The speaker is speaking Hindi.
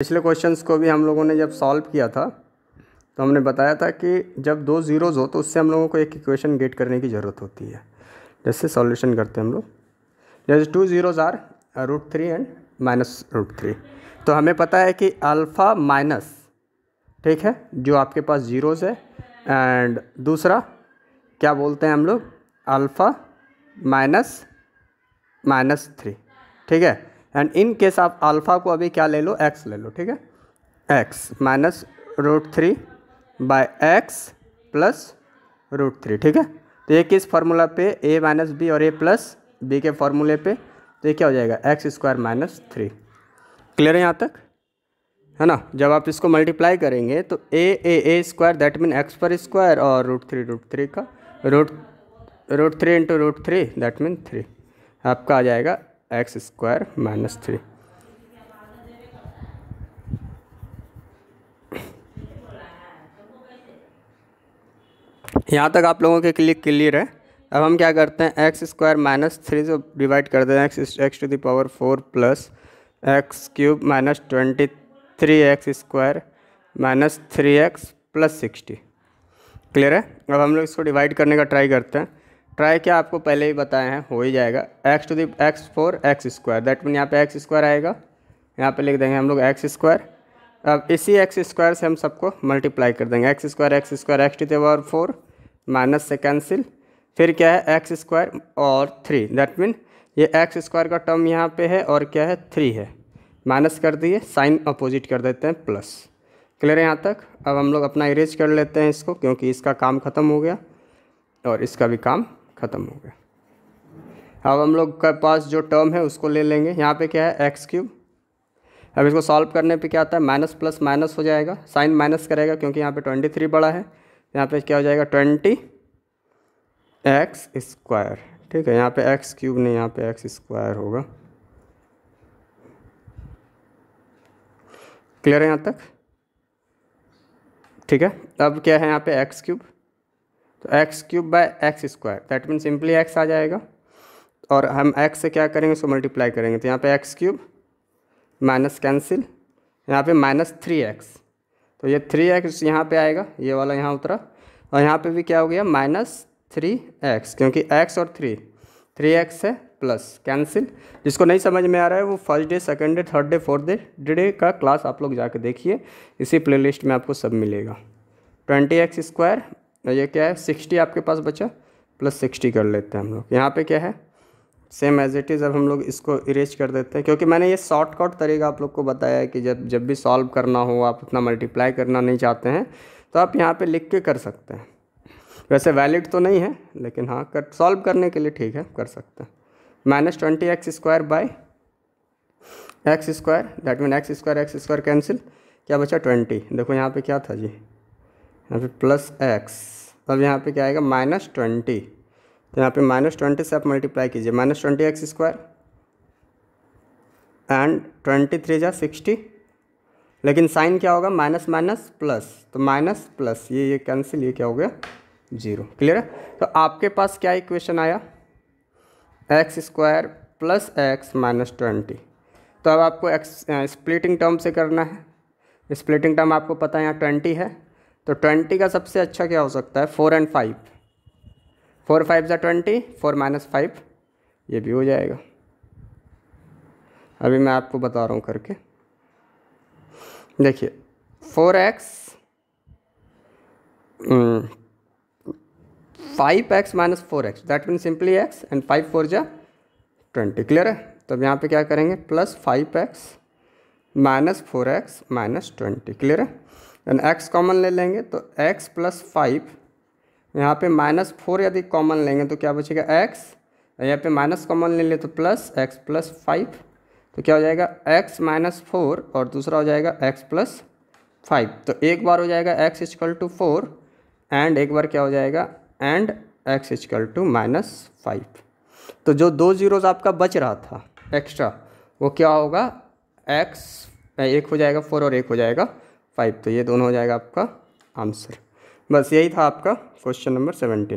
पिछले क्वेश्चंस को भी हम लोगों ने जब सॉल्व किया था तो हमने बताया था कि जब दो ज़ीरोज़ हो तो उससे हम लोगों को एक इक्वेशन गेट करने की ज़रूरत होती है जैसे सॉल्यूशन करते हैं हम लोग जैसे two zeros are root three and minus root three तो हमें पता है कि अल्फ़ा माइनस ठीक है जो आपके पास ज़ीरोज़ है एंड दूसरा क्या बोलते हैं हम लोग अल्फ़ा माइनस माइनस थ्री ठीक है एंड इन केस आप अल्फ़ा को अभी क्या ले लो एक्स ले लो ठीक है x minus root three by x plus root three ठीक है तो ये किस फार्मूला पे ए माइनस बी और ए प्लस बी के फार्मूले पे तो ये क्या हो जाएगा x square minus three clear है यहाँ तक है ना जब आप इसको मल्टीप्लाई करेंगे तो a a a square that mean x पर स्क्वायर और रूट थ्री रूट थ्री का root root three into root three that mean three आपका आ जाएगा एक्स स्क्वायर माइनस थ्री यहाँ तक आप लोगों के क्लिक क्लियर है अब हम क्या करते हैं एक्स स्क्वायर माइनस थ्री से डिवाइड कर देते हैं x x to the power four plus x cube minus twenty three x square minus three x plus sixty clear है अब हम लोग इसको डिवाइड करने का ट्राई करते हैं ट्राई क्या आपको पहले ही बताए हैं हो ही जाएगा x to the x four x square that mean यहाँ पे एक्स स्क्वायर आएगा यहाँ पे लिख देंगे हम लोग एक्स स्क्वायर अब इसी एक्स स्क्वायर से हम सबको मल्टीप्लाई कर देंगे x square x square x to the power four minus से कैंसिल फिर क्या है एक्स स्क्वायर और थ्री दैट मीन ये एक्स स्क्वायर का टर्म यहाँ पे है और क्या है थ्री है माइनस कर दिए साइन अपोजिट कर देते हैं प्लस क्लियर है यहाँ तक अब हम लोग अपना इरेज कर लेते हैं इसको क्योंकि इसका काम ख़त्म हो गया और इसका भी काम ख़त्म हो गया अब हम लोग के पास जो टर्म है उसको ले लेंगे यहाँ पे क्या है एक्स क्यूब अब इसको सॉल्व करने पे क्या आता है माइनस प्लस माइनस हो जाएगा साइन माइनस करेगा क्योंकि यहाँ पे ट्वेंटी थ्री बड़ा है यहाँ पे क्या हो जाएगा ट्वेंटी एक्स स्क्वायर ठीक है यहाँ पे एक्स क्यूब नहीं यहाँ पे एक्स स्क्वायर होगा क्लियर है यहाँ तक ठीक है अब क्या है यहाँ पे एक्स क्यूब तो x cube by x square that mean simply x आ जाएगा और हम एक्स से क्या करेंगे उसको मल्टीप्लाई करेंगे तो यहाँ पे एक्स क्यूब माइनस कैंसिल यहाँ पे माइनस थ्री एक्स तो ये थ्री एक्स यहाँ पर आएगा ये वाला यहाँ उतरा और यहाँ पे भी क्या हो गया माइनस थ्री एक्स क्योंकि एक्स और थ्री थ्री एक्स है प्लस कैंसिल जिसको नहीं समझ में आ रहा है वो first day second day third day fourth day day का क्लास आप लोग जाके देखिए इसी प्ले में आपको सब मिलेगा ट्वेंटी एक्स स्क्वायर तो ये क्या है सिक्सटी आपके पास बचा प्लस सिक्सटी कर लेते हैं हम लोग यहाँ पे क्या है सेम एज इट इज़ अब हम लोग इसको इरेज कर देते हैं क्योंकि मैंने ये शॉर्टकट तरीका आप लोग को बताया है कि जब जब भी सॉल्व करना हो आप उतना मल्टीप्लाई करना नहीं चाहते हैं तो आप यहाँ पे लिख के कर सकते हैं वैसे वैलिड तो नहीं है लेकिन हाँ कर सॉल्व करने के लिए ठीक है कर सकते हैं minus twenty x square by x square that mean x square x square cancel क्या बचा ट्वेंटी देखो यहाँ पे क्या था जी यहाँ पे प्लस एक्स तो अब यहाँ पे क्या आएगा माइनस ट्वेंटी तो यहाँ पे माइनस ट्वेंटी से आप मल्टीप्लाई कीजिए minus twenty x square and twenty three जा सिक्सटी लेकिन साइन क्या होगा माइनस माइनस प्लस तो माइनस प्लस ये ये कैंसिल ये क्या हो गया जीरो क्लियर है तो आपके पास क्या इक्वेशन आया x square plus x minus twenty तो अब आपको एक्स स्प्लिटिंग टर्म से करना है स्प्लिटिंग टर्म आपको पता है यहाँ ट्वेंटी है तो ट्वेंटी का सबसे अच्छा क्या हो सकता है four and five four five ज़ा ट्वेंटी फोर माइनस फाइव ये भी हो जाएगा अभी मैं आपको बता रहा हूँ करके देखिए four x five x minus four x that mean simply x and five four जा ट्वेंटी क्लियर है तो अब यहाँ पे क्या करेंगे plus five x minus four x minus twenty clear है देन एक्स कॉमन ले लेंगे तो एक्स प्लस फाइव यहाँ पे माइनस फोर यदि कॉमन लेंगे तो क्या बचेगा एक्स यहाँ पे माइनस कॉमन ले लें तो प्लस एक्स प्लस फाइव तो क्या हो जाएगा एक्स माइनस फोर और दूसरा हो जाएगा एक्स प्लस फाइव तो एक बार हो जाएगा x equal to four and एक बार क्या हो जाएगा and x equal to minus five तो जो दो जीरोज़ आपका बच रहा था एक्स्ट्रा वो क्या होगा एक्स एक हो जाएगा फोर और एक हो जाएगा फाइव तो ये दोनों हो जाएगा आपका आंसर बस यही था आपका क्वेश्चन नंबर सेवेंटीन